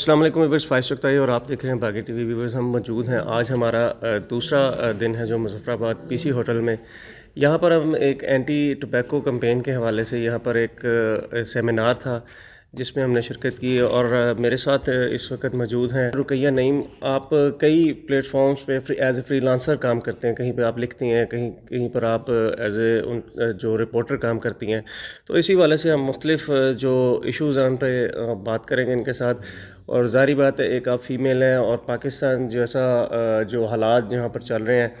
Aslam viewers five है और आप देख रहे हैं बागी टीवी वीवर्स हम मौजूद हैं आज हमारा दूसरा दिन है जो मुजफ्फराबाद पीसी होटल में यहाँ पर हम एक एंटी टोबैको कम्पेन के हवाले से यहाँ पर एक सेमिनार था जिसमें हमने शिरकत की और मेरे साथ इस वक्त मौजूद हैं रुकैया नईम आप कई प्लेटफॉर्म्स पे free as a freelancer काम करते हैं कहीं पे आप लिखती हैं कहीं कहीं पर आप एज ए जो रिपोर्टर काम करती हैं तो इसी वाले से हम मुख्तलिफ जो इश्यूज़ हैं उन पर बात करेंगे इनके साथ और जारी बात है एक आप फीमेल हैं और पाकिस्तान जैसा जो हालात यहाँ पर चल रहे हैं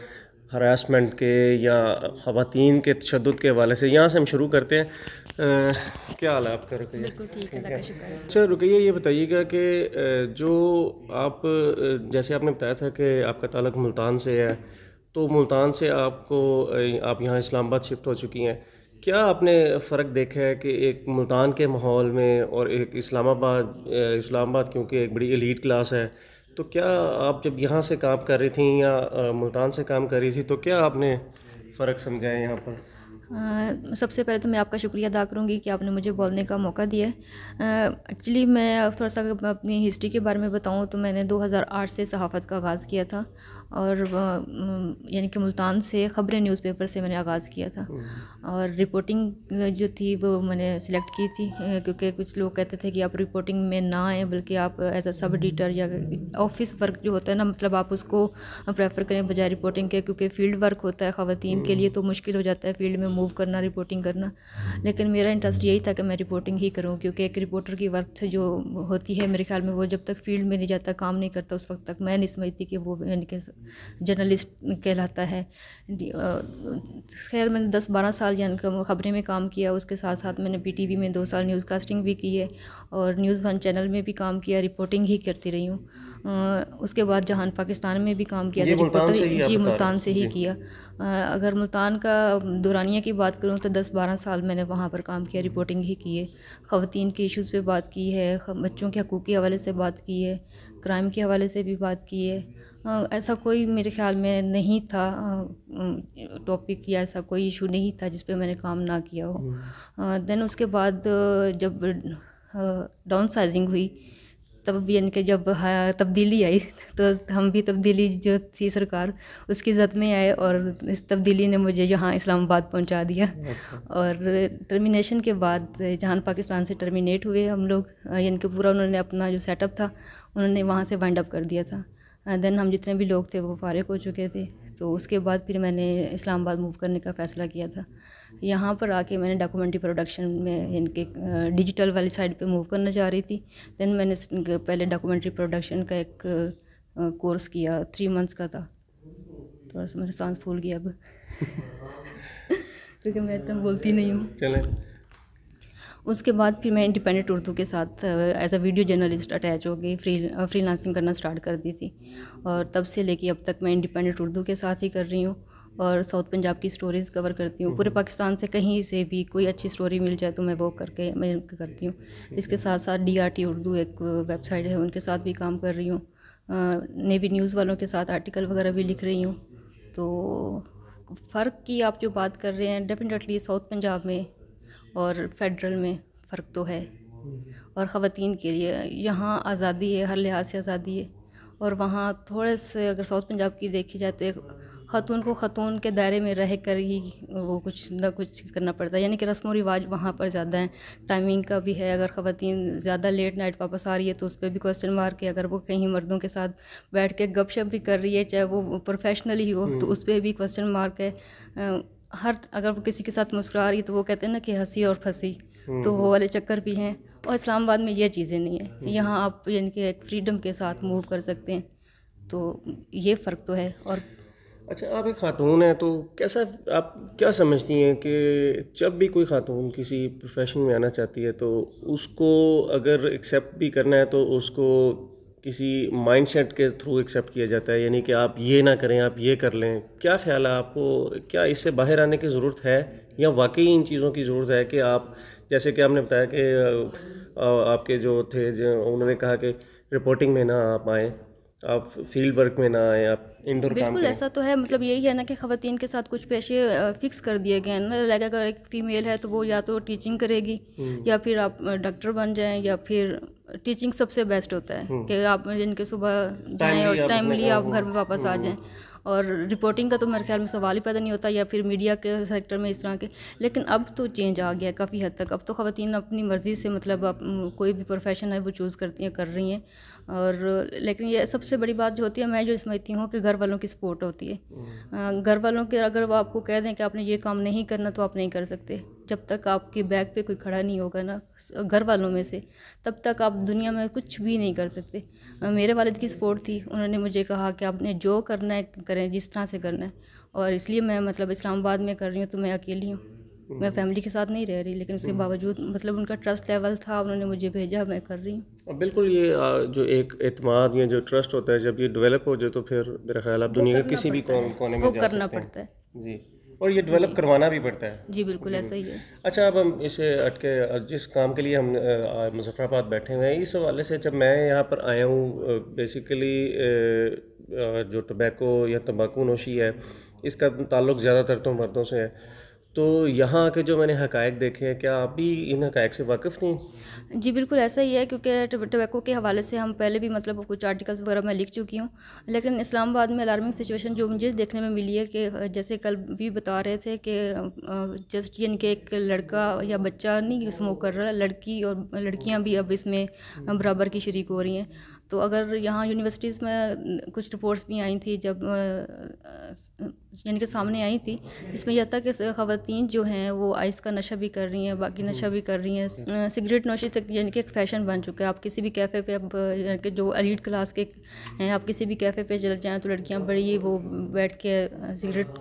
हरासमेंट के या ख़वान के तशद के हवाले से यहाँ से हम शुरू करते हैं आ, क्या हाल है आपका रुकैया अच्छा रुकैया ये बताइएगा कि जो आप जैसे आपने बताया था कि आपका ताल्लुक मुल्तान से है तो मुल्तान से आपको आप यहाँ इस्लामाबाद शिफ्ट हो चुकी हैं क्या आपने फ़र्क देखा है कि एक मुल्तान के माहौल में और एक इस्लामाबाद इस्लामाबाद क्योंकि एक बड़ी एलीट क्लास है तो क्या आप जब यहाँ से काम कर रही थी या मुल्तान से काम कर रही थी तो क्या आपने फ़र्क समझा है यहाँ पर सबसे पहले तो मैं आपका शुक्रिया अदा करूँगी कि आपने मुझे बोलने का मौका दिया एक्चुअली मैं थोड़ा सा अपनी हिस्ट्री के बारे में बताऊँ तो मैंने 2008 से सहाफ़त का आगाज़ किया था और यानी कि मुल्तान से ख़बरें न्यूज़पेपर से मैंने आगाज़ किया था और रिपोर्टिंग जो थी वो मैंने सिलेक्ट की थी क्योंकि कुछ लोग कहते थे कि आप रिपोर्टिंग में ना आएँ बल्कि आप एज अ सब एडिटर या ऑफिस वर्क जो होता है ना मतलब आप उसको प्रेफर करें बजाय रिपोर्टिंग के क्योंकि फील्ड वर्क होता है ख़वान के लिए तो मुश्किल हो जाता है फील्ड में मूव करना रिपोर्टिंग करना लेकिन मेरा इंटरेस्ट यही था कि मैं रिपोर्टिंग ही करूँ क्योंकि एक रिपोर्टर की वर्थ जो होती है मेरे ख्याल में वो जब तक फील्ड में नहीं जाता काम नहीं करता उस वक्त तक मैं नहीं समझती कि वो यानी कि जर्नलिस्ट कहलाता है खैर मैंने दस बारह साल खबरें में काम किया उसके साथ साथ मैंने पी टी वी में दो साल न्यूज़ कास्टिंग भी की है और न्यूज़ वन चैनल में भी काम किया रिपोर्टिंग ही करती रही हूँ उसके बाद जहान पाकिस्तान में भी काम किया था रिपोर्टर जी मुल्तान से ही किया अगर मुल्तान का दुरानिया की बात करूँ तो दस बारह साल मैंने वहाँ पर काम किया रिपोर्टिंग ही की है ख़वान के इश्यूज़ पे बात की है बच्चों के हकूक़ के हवाले से बात की है क्राइम के हवाले से भी बात की है ऐसा कोई मेरे ख्याल में नहीं था टॉपिक या ऐसा कोई इशू नहीं था जिस पर मैंने काम ना किया हो देन हम्म। उसके बाद जब डाउन साइजिंग हुई तब यानी कि जब हाँ तब्दीली आई तो हम भी तब्दीली जो थी सरकार उसकी जद में आए और इस तब्दीली ने मुझे यहाँ इस्लामाबाद पहुँचा दिया अच्छा। और टर्मिनेशन के बाद जहाँ पाकिस्तान से टर्मिनेट हुए हम लोग यानी कि पूरा उन्होंने अपना जो सेटअप था उन्होंने वहाँ से वाइंड अप कर दिया था देन हम जितने भी लोग थे वो फारग हो चुके थे तो उसके बाद फिर मैंने इस्लामाबाद मूव करने का फ़ैसला किया था यहाँ पर आके मैंने डॉक्यूमेंट्री प्रोडक्शन में इनके डिजिटल वाली साइड पे मूव करना चाह रही थी देन मैंने पहले डॉक्यूमेंट्री प्रोडक्शन का एक कोर्स किया थ्री मंथ्स का था थोड़ा सा मेरा सांस फूल गया अब क्योंकि मैं इतना बोलती नहीं हूँ उसके बाद फिर मैं इंडिपेंडेंट उर्दू के साथ as a video journalist attach हो गई फ्री फ्री लांसिंग करना स्टार्ट कर दी थी और तब से लेके अब तक मैं इंडिपेंडेंट उर्दू के साथ ही कर रही हूँ और साउथ पंजाब की स्टोरीज कवर करती हूँ पूरे पाकिस्तान से कहीं से भी कोई अच्छी स्टोरी मिल जाए तो मैं वो करके मैं करती हूँ इसके साथ साथ डी उर्दू एक वेबसाइट है उनके साथ भी काम कर रही हूँ नेवी न्यूज़ वालों के साथ आर्टिकल वगैरह भी लिख रही हूँ तो फ़र्क की आप जो बात कर रहे हैं डेफिनेटली साउथ पंजाब में और फेडरल में फ़र्क तो है और ख़वान के लिए यहाँ आज़ादी है हर लिहाज से आज़ादी है और वहाँ थोड़े से अगर साउथ पंजाब की देखी जाए तो एक ख़तून को ख़तून के दायरे में रह कर ही वो कुछ ना कुछ करना पड़ता है यानी कि रस्म व रिवाज वहाँ पर ज़्यादा है टाइमिंग का भी है अगर ख़वान ज़्यादा लेट नाइट वापस आ रही है तो उस पर भी क्वेश्चन मार्क है अगर वो कहीं मर्दों के साथ बैठ के गपशप भी कर रही है चाहे वो प्रोफेशनली हो हम्म। तो उस पर भी क्वेश्चन मार्क है हर अगर वो किसी के साथ मुस्कुरा रही तो वो कहते हैं ना कि हंसी और फंसी हम्म, तो वो हम्म। वाले चक्कर भी हैं और इस्लामाबाद में ये चीज़ें नहीं है हम्म। यहाँ आप यानी कि फ्रीडम के साथ मूव कर सकते हैं तो ये फ़र्क तो है और अच्छा आप एक खातून हैं तो कैसा आप क्या समझती हैं कि जब भी कोई खातून किसी प्रोफेशन में आना चाहती है तो उसको अगर एक्सेप्ट भी करना है तो उसको किसी माइंडसेट के थ्रू एक्सेप्ट किया जाता है यानी कि आप ये ना करें आप ये कर लें क्या ख्याल है आपको क्या इससे बाहर आने की ज़रूरत है या वाकई इन चीज़ों की ज़रूरत है कि आप जैसे कि आपने बताया कि आपके जो थे जो उन्होंने कहा कि रिपोर्टिंग में ना आप आएँ आप फील्ड वर्क में ना आए आप इंडोर काम बिल्कुल ऐसा तो है मतलब यही है ना कि खातन के साथ कुछ पेशे फिक्स कर दिए गए हैं ना लगे अगर एक फ़ीमेल है तो वो या तो टीचिंग करेगी हम्म। या फिर आप डॉक्टर बन जाएं या फिर टीचिंग सबसे बेस्ट होता है हम्म। कि आप जिनके सुबह जाएं और टाइमली आप घर में हम्म। वापस आ जाएं और रिपोर्टिंग का तो मेरे ख्याल में सवाल ही पैदा नहीं होता या फिर मीडिया के सेक्टर में इस तरह के लेकिन अब तो चेंज आ गया है काफ़ी हद तक अब तो खातन अपनी मर्ज़ी से मतलब आप कोई भी प्रोफेशन है वो चूज़ करती हैं कर रही हैं और लेकिन ये सबसे बड़ी बात जो होती है मैं जो समझती हूँ कि घर वालों की सपोर्ट होती है हम्म। घर वालों के अगर वो आपको कह दें कि आपने ये काम नहीं करना तो आप नहीं कर सकते जब तक आपके बैग पे कोई खड़ा नहीं होगा ना घर वालों में से तब तक आप दुनिया में कुछ भी नहीं कर सकते मेरे वालद की सपोर्ट थी उन्होंने मुझे कहा कि आपने जो करना है करें जिस तरह से करना है और इसलिए मैं मतलब इस्लामाबाद में कर रही हूँ तो मैं अकेली हूँ मैं फैमिली के साथ नहीं रह रही लेकिन उसके हम्म। बावजूद मतलब उनका ट्रस्ट लेवल था उन्होंने मुझे भेजा मैं कर रही हूँ बिल्कुल ये जो एक एतमाद या जो ट्रस्ट होता है जब ये डेवलप हो जाए तो फिर मेरा ख्याल आप दुनिया के किसी भी कोने में वो करना पड़ता है जी और ये डेवलप करवाना भी पड़ता है जी बिल्कुल ऐसा ही है अच्छा अब हम इसे अटके जिस काम के लिए हम मुजफ्फराबाद बैठे हुए हैं इस हवाले से जब मैं यहाँ पर आया हूँ बेसिकली जो टबैको या तम्बाकू नोशी है इसका ताल्लुक ज़्यादातर तो मर्दों से है तो यहाँ के जो मैंने हकायक देखे हैं क्या आप भी इन हकायक से वाकिफ़ नहीं जी बिल्कुल ऐसा ही है क्योंकि टबैको के हवाले से हम पहले भी मतलब कुछ आर्टिकल्स वगैरह मैं लिख चुकी हूँ लेकिन इस्लामाबाद में अलार्मिंग सिचुएशन जो मुझे देखने में मिली है कि जैसे कल भी बता रहे थे कि जस्ट यानी कि एक लड़का या बच्चा नहीं स्मोक कर रहा लड़की और लड़कियाँ भी अब इसमें बराबर की शरीक हो रही हैं तो अगर यहाँ यूनिवर्सिटीज़ में कुछ रिपोर्ट्स भी आई थी जब यानी कि सामने आई थी जिसमें यह कि ख़वातीन जो हैं वो आइस का नशा भी कर रही हैं बाकी नशा भी कर रही हैं सिगरेट नोशी तक यानी कि एक फ़ैशन बन चुका है आप किसी भी कैफ़े पे अब यानी कि जो अलीट क्लास के हैं आप किसी भी कैफ़े पे चल जाएँ तो लड़कियां बड़ी वो बैठ के सिगरेट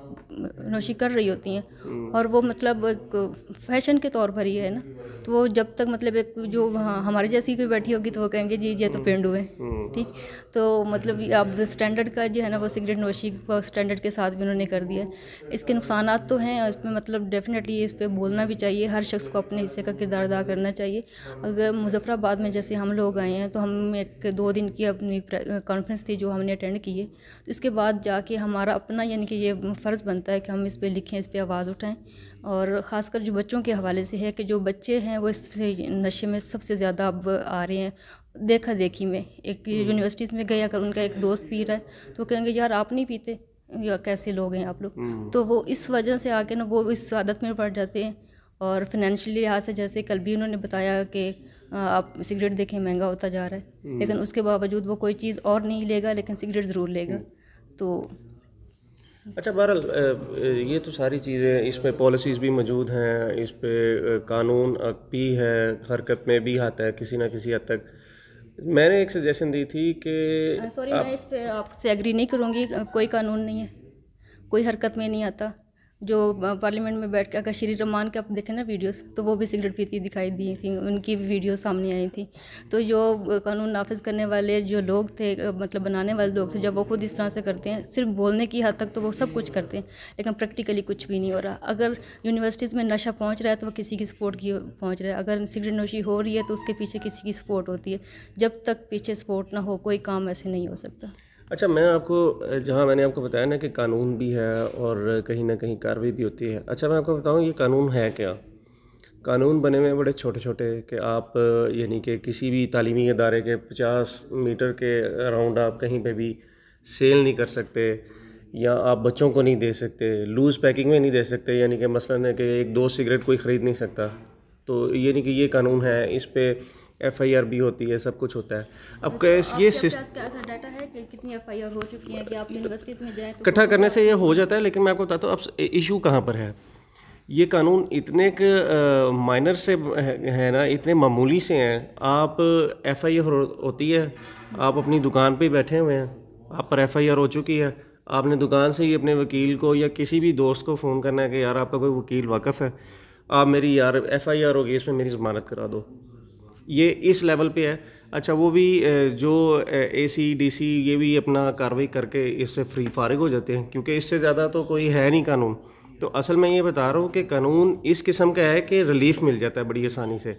नोशी कर रही होती हैं और वो मतलब एक फ़ैशन के तौर पर ही है ना तो वो जब तक मतलब एक जो हमारे जैसी कोई बैठी होगी तो वो कहेंगे जी ये तो पेंडू है ठीक तो मतलब अब स्टैंडर्ड का जो है ना वो सिगरेट नोशी स्टैंडर्ड के साथ भी उन्होंने ने कर दिया इसके नुकसान तो हैं और इसमें मतलब डेफिनेटली इस पर बोलना भी चाहिए हर शख्स को अपने हिस्से का किरदार अदा करना चाहिए अगर मुजफ़राबाद में जैसे हम लोग आए हैं तो हम एक दो दिन की अपनी कॉन्फ्रेंस थी जो हमने अटेंड की है तो इसके बाद जाके हमारा अपना यानी कि ये फ़र्ज़ बनता है कि हम इस पर लिखें इस पर आवाज़ उठाएँ और ख़ासकर जो बच्चों के हवाले से है कि जो बच्चे हैं वो इससे नशे में सबसे ज़्यादा अब आ रहे हैं देखा देखी में एक यूनिवर्सिटीज़ में गया अगर उनका एक दोस्त पी रहा है तो कहेंगे यार आप नहीं पीते या कैसे लोग हैं आप लोग हम्म। तो वो इस वजह से आके ना वो इस आदत में पड़ जाते हैं और फिनेंशली लिहाज से जैसे कल भी उन्होंने बताया कि आप सिगरेट देखें महंगा होता जा रहा है हम्म। लेकिन उसके बावजूद वो कोई चीज़ और नहीं लेगा लेकिन सिगरेट ज़रूर लेगा हम्म। तो अच्छा बहरहाल ये तो सारी चीज़ें इस पर पॉलिसीज़ भी मौजूद हैं इस पर कानून भी है हरकत में भी आता है किसी ना किसी हद तक मैंने एक सजेशन दी थी कि सॉरी uh, मैं इस पे आपसे एग्री नहीं करूँगी कोई कानून नहीं है कोई हरकत में नहीं आता जो पार्लियामेंट में बैठ के अगर श्री रमान के आप देखें ना वीडियोस तो वो भी सिगरेट पीती दिखाई दी थी उनकी भी वीडियो सामने आई थी तो जो कानून नाफिज करने वाले जो लोग थे मतलब बनाने वाले लोग थे जब वो खुद इस तरह से करते हैं सिर्फ बोलने की हद तक तो वो सब कुछ करते हैं लेकिन प्रैक्टिकली कुछ भी नहीं हो रहा अगर यूनिवर्सिटीज़ में नशा पहुँच रहा है तो वो किसी की सपोर्ट की पहुँच रहा है अगर सिगरेट नोशी हो रही है तो उसके पीछे किसी की सपोर्ट होती है जब तक पीछे सपोर्ट ना हो कोई काम ऐसे नहीं हो सकता अच्छा मैं आपको जहाँ मैंने आपको बताया ना कि कानून भी है और कहीं ना कहीं कार्रवाई भी होती है अच्छा मैं आपको बताऊँ ये कानून है क्या कानून बने हुए बड़े छोटे छोटे कि आप यानी कि किसी भी तालीमी अदारे के पचास मीटर के अराउंड आप कहीं पर भी सेल नहीं कर सकते या आप बच्चों को नहीं दे सकते लूज़ पैकिंग में नहीं दे सकते यानी कि मसला है कि एक दो सिगरेट कोई ख़रीद नहीं सकता तो यानी कि ये कानून है इस पर एफ आई आर भी होती है सब कुछ होता है अब अच्छा, कैस ये डाटा है कि कितनी एफ आई आर हो चुकी है कि आप यूनिवर्सिटीज़ में जाए तो इकट्ठा तो करने से ये हो जाता है लेकिन मैं आपको बताता हूँ अब इशू कहाँ पर है ये कानून इतने के माइनर से है ना इतने मामूली से हैं आप एफ आई आर होती है आप अपनी दुकान पे बैठे हुए हैं आप पर एफ आई आर हो चुकी है आपने दुकान से ही अपने वकील को या किसी भी दोस्त को फ़ोन करना है कि यार आपका कोई वकील वाकफ़ है आप मेरी यार एफ आई आर होगी इसमें मेरी ज़मानत करा दो ये इस लेवल पे है अच्छा वो भी जो ए सी डी सी ये भी अपना कार्रवाई करके इससे फ्री फारिग हो जाते हैं क्योंकि इससे ज़्यादा तो कोई है नहीं कानून तो असल में ये बता रहा हूँ कि कानून इस किस्म का है कि रिलीफ मिल जाता है बड़ी आसानी से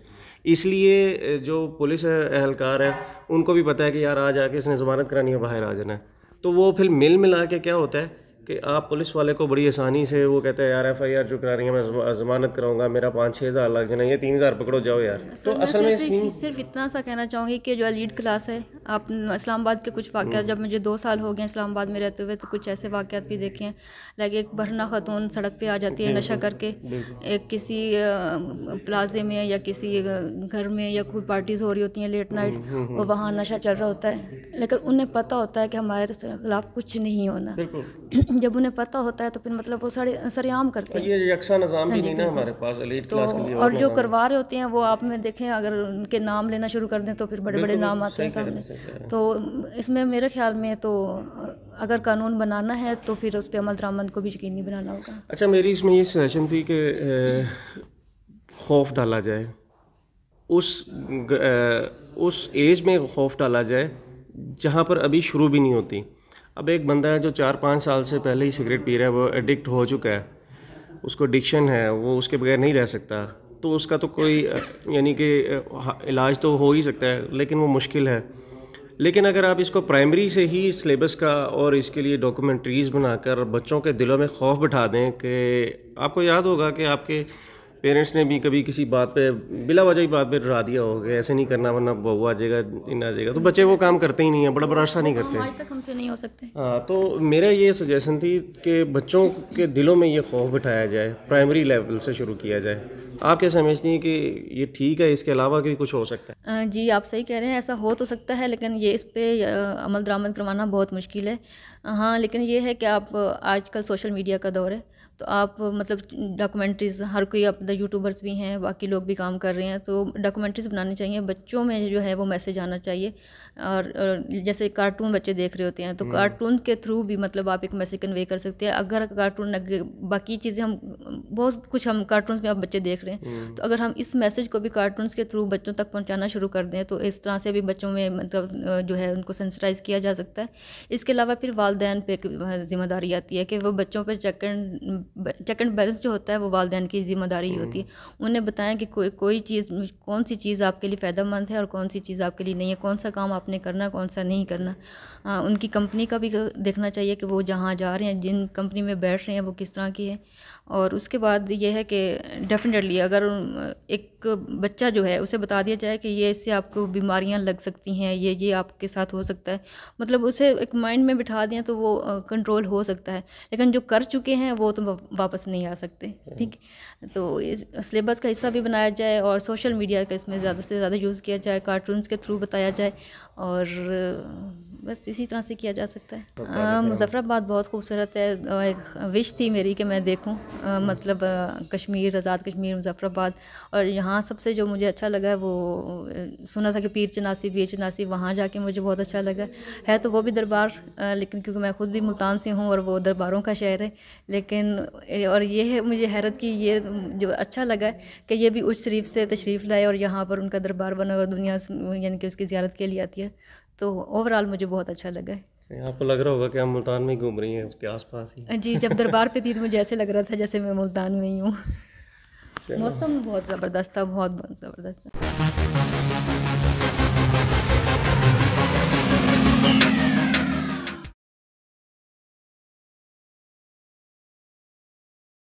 इसलिए जो पुलिस अहलकार हैं उनको भी पता है कि यार आज आके इसने जमानत करानी है बाहर आ जाना है तो वो फिर मिल मिला के क्या होता है कि आप पुलिस वाले को बड़ी आसानी से वो कहते हैं यार एफ आई आर जो करा रही है मैं जमानत कराऊंगा मेरा पाँच छः हज़ार लग जाना ये तीन हज़ार पकड़ो जाओ यार तो असल में सिर्फ, सिर्फ इतना सा कहना चाहूँगी कि जो लीड क्लास है आप इस्लामाबाद के कुछ वाक़ हम्म। जब मुझे दो साल हो गए इस्लामाबाद में रहते हुए तो कुछ ऐसे वाक़ भी देखे हैं लाइक एक भरना खतून सड़क पर आ जाती है नशा करके एक किसी प्लाजे में या किसी घर में या कोई पार्टीज़ हो रही होती हैं लेट नाइट हम्म, हम्म, वो वहाँ नशा चल रहा होता है लेकिन उन्हें पता होता है कि हमारे खिलाफ कुछ नहीं होना जब उन्हें पता होता है तो फिर मतलब वो सारे सरेआम करते हैं ये यक्षा निज़ाम भी हाँ नहीं ना हमारे पास एलीट तो, क्लास के लिए और जो करवा रहे होते हैं वो आप में देखें अगर उनके नाम लेना शुरू कर दें तो फिर बड़े बड़े नाम आते हैं सामने तो इसमें मेरे ख्याल में तो अगर कानून बनाना है तो फिर उस पर अमल दरामद को भी यकीनी बनाना होगा अच्छा मेरी इसमें ये सजेशन थी कि खौफ डाला जाए उस उस एज में खौफ डाला जाए जहाँ पर अभी शुरू भी नहीं होती अब एक बंदा है जो चार पाँच साल से पहले ही सिगरेट पी रहा है वो एडिक्ट हो चुका है उसको एडिक्शन है वो उसके बगैर नहीं रह सकता तो उसका तो कोई यानी कि इलाज तो हो ही सकता है लेकिन वो मुश्किल है लेकिन अगर आप इसको प्राइमरी से ही सिलेबस का और इसके लिए डॉक्यूमेंट्रीज़ बनाकर बच्चों के दिलों में खौफ बिठा दें कि आपको याद होगा कि आपके पेरेंट्स ने भी कभी किसी बात पे बिला वजह ही बात पे डरा दिया हो गया ऐसे नहीं करना वरना बहू आ जाएगा इन आ जाएगा तो बच्चे वो काम करते ही नहीं है बड़ा बड़ा नहीं करते आज तक हमसे नहीं हो सकते हाँ तो मेरा ये सजेशन थी कि बच्चों के दिलों में ये खौफ बिठाया जाए प्राइमरी लेवल से शुरू किया जाए आप क्या समझती हैं कि ये ठीक है इसके अलावा भी कुछ हो सकता है जी आप सही कह रहे हैं ऐसा हो तो सकता है लेकिन ये इस पर अमल दरामद करवाना बहुत मुश्किल है हाँ लेकिन ये है कि आप आजकल सोशल मीडिया का दौर है तो आप मतलब डॉक्यूमेंट्रीज़ हर कोई अब यूट्यूबर्स भी हैं बाकी लोग भी काम कर रहे हैं तो डॉक्यूमेंट्रीज़ बनानी चाहिए बच्चों में जो है वो मैसेज आना चाहिए और, जैसे कार्टून बच्चे देख रहे होते हैं तो हम्म। कार्टून के थ्रू भी मतलब आप एक मैसेज कन्वे कर सकते हैं अगर कार्टून बाकी चीज़ें हम बहुत कुछ हम कार्टून में आप बच्चे देख रहे हैं हम्म। तो अगर हम इस मैसेज को भी कार्टून के थ्रू बच्चों तक पहुँचाना शुरू कर दें तो इस तरह से भी बच्चों में मतलब जो है उनको सेंसराइज किया जा सकता है इसके अलावा फिर वालदेन पर एक जिम्मेदारी आती है कि वो बच्चों पर check and check and balance जो होता है वो वालदेन की जिम्मेदारी होती है हम्म। उन्हें बताएं कि कोई कोई चीज़ कौन सी चीज़ आपके लिए फ़ायदेमंद है और कौन सी चीज़ आपके लिए नहीं है कौन सा काम आप आपने करना कौन सा नहीं करना आ, हाँ, उनकी कंपनी का भी देखना चाहिए कि वो जहाँ जा रहे हैं जिन कंपनी में बैठ रहे हैं वो किस तरह की है और उसके बाद ये है कि डेफिनेटली अगर एक बच्चा जो है उसे बता दिया जाए कि ये इससे आपको बीमारियां लग सकती हैं ये ये आपके साथ हो सकता है मतलब उसे एक माइंड में बिठा दें तो वो कंट्रोल हो सकता है लेकिन जो कर चुके हैं वो तो वापस नहीं आ सकते ठीक तो सिलेबस का हिस्सा भी बनाया जाए और सोशल मीडिया का इसमें ज़्यादा से ज़्यादा यूज़ किया जाए कार्टून्स के थ्रू बताया जाए और बस इसी तरह से किया जा सकता है तो मुजफ़राबाद बहुत खूबसूरत है एक विश थी मेरी कि मैं देखूं आ, मतलब कश्मीर आज़ाद कश्मीर मुजफ्फराबाद और यहाँ सबसे जो मुझे अच्छा लगा वो सुना था कि पीर चनासी पीर चनासी वहाँ जाके मुझे बहुत अच्छा लगा है तो वो भी दरबार लेकिन क्योंकि मैं ख़ुद भी मुल्तान से हूँ और वो दरबारों का शहर है लेकिन और ये है मुझे हैरत की ये जो अच्छा लगा कि ये भी उच्च शरीफ से तशरीफ़ लाए और यहाँ पर उनका दरबार बना और दुनिया यानी कि उसकी ज्यारत के लिए आती है तो ओवरऑल मुझे बहुत अच्छा लगा है तो आपको लग रहा होगा कि हम मुल्तान में घूम रही हैं उसके आसपास ही जी जब दरबार पे थी तो मुझे ऐसे लग रहा था जैसे मैं मुल्तान में ही हूँ मौसम बहुत ज़बरदस्त था बहुत बहुत ज़बरदस्त था